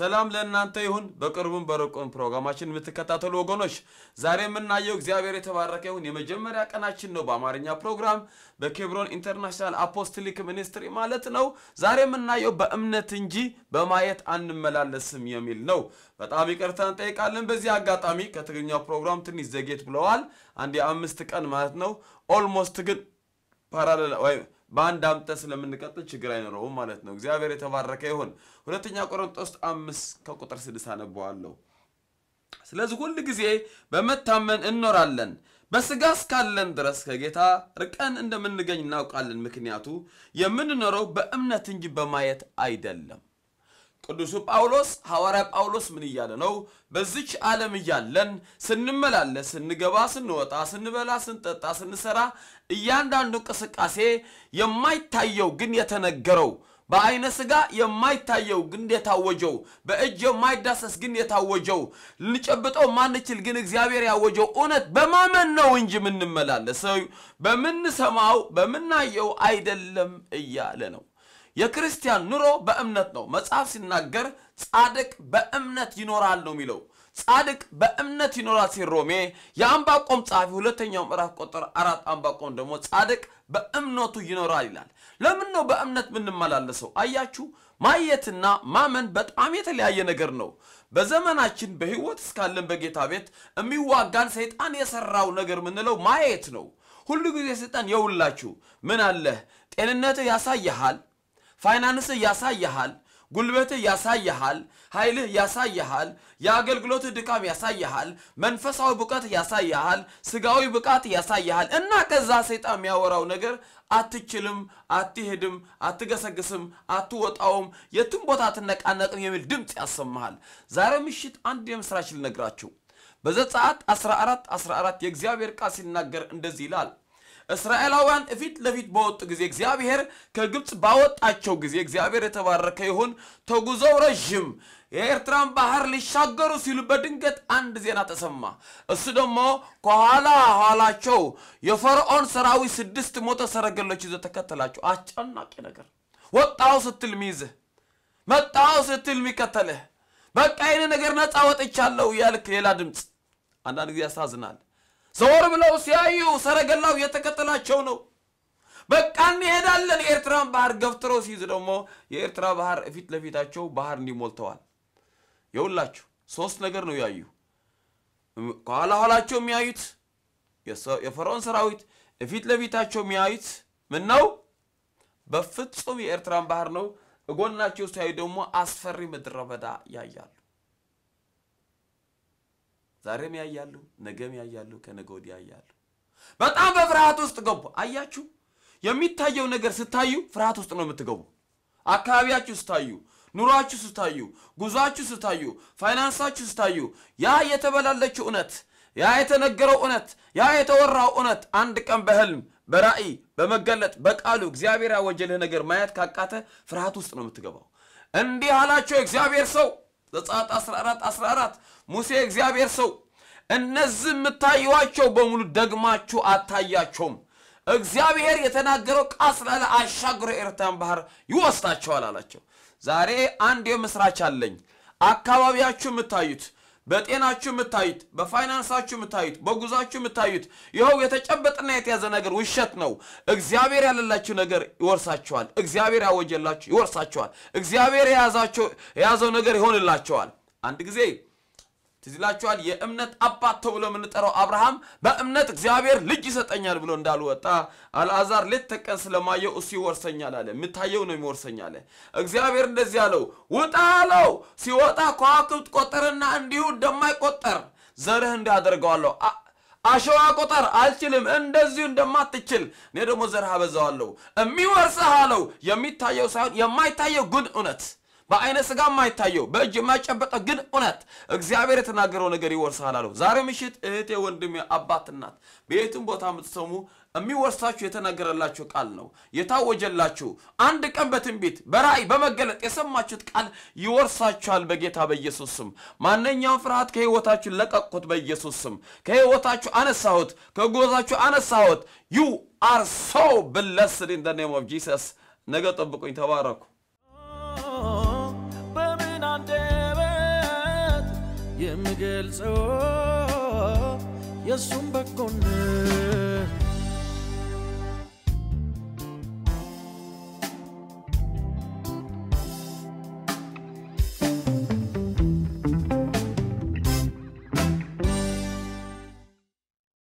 ሰላም ለእናንተ ይሁን። በቅርቡም በርቁም ፕሮግራማችን የምትከታተሉ ወገኖች ዛሬ የምናየው እግዚአብሔር የተባረከ ይሁን የመጀመሪያ ቀናችን ነው። በአማርኛ ፕሮግራም በኬብሮን ኢንተርናሽናል አፖስቶሊክ ሚኒስትሪ ማለት ነው። ዛሬ የምናየው በእምነት እንጂ በማየት አንመላለስም የሚል ነው። በጣም ይቅርታ እንጠይቃለን። በዚህ አጋጣሚ ከትግርኛው ፕሮግራም ትንሽ ዘጌት ብለዋል። አንድ የአምስት ቀን ማለት ነው። ኦልሞስት ግን ፓራሌል በአንድ አምጠ ስለምንቀጥል ችግር አይኖረውም ማለት ነው። እግዚአብሔር የተባረከ ይሁን። ሁለተኛ ቆሮንቶስ አምስት ከቁጥር ስድስት አነበዋለሁ። ስለዚህ ሁል ጊዜ በመታመን እኖራለን በስጋ እስካለን ድረስ ከጌታ ርቀን እንደምንገኝ እናውቃለን። ምክንያቱ የምንኖረው በእምነት እንጂ በማየት አይደለም። ቅዱሱ ጳውሎስ ሐዋርያ ጳውሎስ ምን እያለ ነው? በዚች ዓለም እያለን ስንመላለስ፣ ስንገባ፣ ስንወጣ፣ ስንበላ፣ ስንጠጣ፣ ስንሰራ እያንዳንዱ እንቅስቃሴ የማይታየው ግን የተነገረው በአይነ ስጋ የማይታየው ግን የታወጀው በእጅ የማይዳሰስ ግን የታወጀው ልንጨብጠው ማንችል ግን እግዚአብሔር ያወጀው እውነት በማመን ነው እንጂ የምንመላለሰው በምንሰማው በምናየው አይደለም እያለ ነው። የክርስቲያን ኑሮ በእምነት ነው። መጽሐፍ ሲናገር ጻድቅ በእምነት ይኖራል ነው የሚለው። ጻድቅ በእምነት ይኖራል ሲል ሮሜ የአምባቆም ጸሐፊ ሁለተኛው ምዕራፍ ቁጥር አራት አምባቆም ደግሞ ጻድቅ በእምነቱ ይኖራል ይላል። ለምን ነው በእምነት የምንመላለሰው? አያችሁ፣ ማየትና ማመን በጣም የተለያየ ነገር ነው። በዘመናችን በህይወት እስካለን በጌታ ቤት የሚዋጋን ሰይጣን የሰራው ነገር የምንለው ማየት ነው። ሁሉ ጊዜ ሰይጣን የውላችሁ ምን አለህ ጤንነትህ ያሳይሃል ፋይናንስህ ያሳይሃል፣ ጉልበትህ ያሳይሃል፣ ኃይልህ ያሳይሃል፣ የአገልግሎትህ ድካም ያሳይሃል፣ መንፈሳዊ ብቃት ያሳይሃል፣ ስጋዊ ብቃት ያሳይሃል እና ከዛ ሰይጣን የሚያወራው ነገር አትችልም፣ አትሄድም፣ አትገሰግስም፣ አትወጣውም፣ የትም ቦታ አትነቃነቅም የሚል ድምፅ ያሰማሃል። ዛሬ ምሽት አንድ የምስራች ልነግራችሁ በዘጸአት 14 14 የእግዚአብሔር ቃል ሲናገር እንደዚህ ይላል እስራኤላውያን እፊት ለፊት በወጡ ጊዜ እግዚአብሔር ከግብፅ ባወጣቸው ጊዜ እግዚአብሔር የተባረከ ይሁን። ተጉዘው ረዥም የኤርትራን ባህር ሊሻገሩ ሲሉ በድንገት አንድ ዜና ተሰማ። እሱ ደግሞ ከኋላ ኋላቸው የፈርዖን ሰራዊት ስድስት ሞተ ሰረገሎች ይዞ ተከተላቸው። አስጨናቂ ነገር። ወጣው ስትል ሚይዝህ፣ መጣው ስትል ሚከተልህ፣ በቃ ይህን ነገር ነፃ ወጥቻለሁ እያልክ ሌላ ድምፅ። አንዳንድ ጊዜ ያሳዝናል። ዘወር ብለው ሲያዩ ሰረገላው እየተከተላቸው ነው። በቃ እንሄዳለን። የኤርትራን ባህር ገፍትረው ሲይዝ ደግሞ የኤርትራ ባህር ፊት ለፊታቸው ባህር እንዲሞልተዋል። የውላችሁ ሶስት ነገር ነው ያዩ። ከኋላ ኋላቸው የሚያዩት የፈርዖን ሰራዊት፣ ፊት ለፊታቸው የሚያዩት ምን ነው? በፍጹም የኤርትራን ባህር ነው። እጎናቸው ሲያዩ ደግሞ አስፈሪ ምድረ በዳ ያያሉ። ዛሬም ያያሉ፣ ነገም ያያሉ፣ ከነገ ወዲያ ያያሉ። በጣም በፍርሃት ውስጥ ገቡ። አያችሁ፣ የሚታየው ነገር ስታዩ ፍርሃት ውስጥ ነው የምትገቡ። አካባቢያችሁ ስታዩ፣ ኑሯችሁ ስታዩ፣ ጉዟችሁ ስታዩ፣ ፋይናንሳችሁ ስታዩ፣ ያ የተበላለችው እውነት፣ ያ የተነገረው እውነት፣ ያ የተወራው እውነት አንድ ቀን በህልም በራእይ በመገለጥ በቃሉ እግዚአብሔር ያወጀልህ ነገር ማየት ካቃተ ፍርሃት ውስጥ ነው የምትገባው። እንዲህ አላቸው እግዚአብሔር ሰው ዘጸአት 14 14 ሙሴ እግዚአብሔር ሰው እነዚህ የምታዩዋቸው በሙሉ ደግማችሁ አታያቸውም። እግዚአብሔር የተናገረው ቃል ስላለ አሻግሮ ኤርትራን ባህር ይወስዳቸዋል አላቸው። ዛሬ አንድ የምስራች አለኝ። አካባቢያችሁ የምታዩት በጤናችሁ የምታዩት፣ በፋይናንሳችሁ የምታዩት፣ በጉዟችሁ የምታዩት ይኸው የተጨበጠና የተያዘ ነገር ውሸት ነው። እግዚአብሔር ያለላችሁ ነገር ይወርሳችኋል። እግዚአብሔር ያወጀላችሁ ይወርሳችኋል። እግዚአብሔር የያዘው ነገር ይሆንላችኋል። አንድ ጊዜ ትዝ የእምነት አባት ተብሎ የምንጠራው አብርሃም በእምነት እግዚአብሔር ልጅ ይሰጠኛል ብሎ እንዳልወጣ አልአዛር ሌት ተቀን ስለማየው እሱ ይወርሰኛል አለ። የምታየው ነው ይወርሰኝ አለ። እግዚአብሔር እንደዚህ አለው፣ ውጣ አለው። ሲወጣ ከዋክብት ቆጠርና እንዲሁ እንደማይቆጠር ዘርህ እንዳደርገዋለሁ አሸዋ ቁጠር አልችልም፣ እንደዚሁ እንደማትችል እኔ ደግሞ ዘርህ አበዛዋለሁ። የሚወርስህ አለው የሚታየው ሳይሆን የማይታየው ግን እውነት በአይነ ስጋ የማይታየው በእጅ የማይጨበጠው ግን እውነት እግዚአብሔር የተናገረው ነገር ይወርሳል አለው። ዛሬ ምሽት እህቴ፣ ወንድሜ፣ አባት፣ እናት በየትም ቦታ የምትሰሙ የሚወርሳችሁ የተነገረላችሁ ቃል ነው የታወጀላችሁ። አንድ ቀን በትንቢት በራእይ በመገለጥ የሰማችሁት ቃል ይወርሳችኋል በጌታ በኢየሱስ ስም። ማንኛውም ፍርሃት ከህይወታችሁ ለቀቅኩት በኢየሱስ ስም። ከህይወታችሁ አነሳሁት፣ ከጎዛችሁ አነሳሁት። ዩ አር ሶ ብለስድ ኢን ደ ኔም ኦፍ ጂሰስ። ነገ ጠብቁኝ። ተባረኩ። ገልጾ የእሱም በጎነት